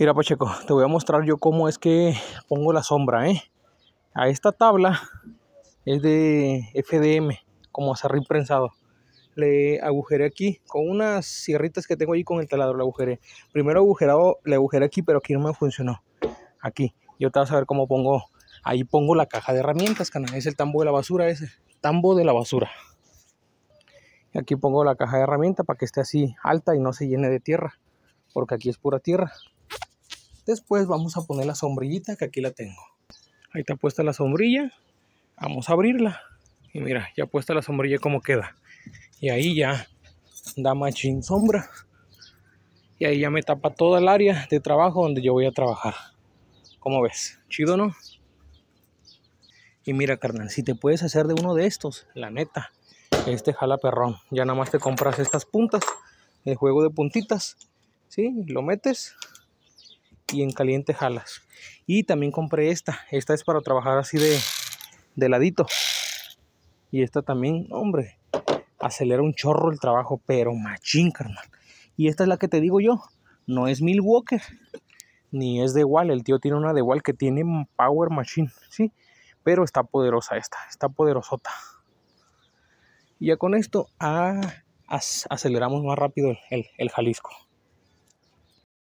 Mira Pacheco, te voy a mostrar yo cómo es que pongo la sombra, ¿eh? A esta tabla es de FDM, como acerrín prensado. Le agujeré aquí con unas sierritas que tengo ahí con el taladro, le agujeré. Primero agujerado, le agujeré aquí, pero aquí no me funcionó. Aquí, yo te vas a ver cómo pongo, ahí pongo la caja de herramientas, cana, Es el tambo de la basura ese, tambo de la basura. Aquí pongo la caja de herramientas para que esté así alta y no se llene de tierra, porque aquí es pura tierra. Después vamos a poner la sombrillita que aquí la tengo. Ahí está puesta la sombrilla. Vamos a abrirla. Y mira, ya puesta la sombrilla como queda. Y ahí ya da machín sombra. Y ahí ya me tapa toda el área de trabajo donde yo voy a trabajar. ¿Cómo ves? ¿Chido no? Y mira, carnal, si te puedes hacer de uno de estos, la neta, este jala perrón. Ya nada más te compras estas puntas, el juego de puntitas, ¿sí? Lo metes, y en caliente jalas. Y también compré esta. Esta es para trabajar así de, de ladito. Y esta también, hombre, acelera un chorro el trabajo, pero machín, carnal. Y esta es la que te digo yo. No es Milwaukee, ni es de Wall. El tío tiene una de Wall que tiene Power Machine, ¿sí? Pero está poderosa esta, está poderosota. Y ya con esto ah, aceleramos más rápido el Jalisco.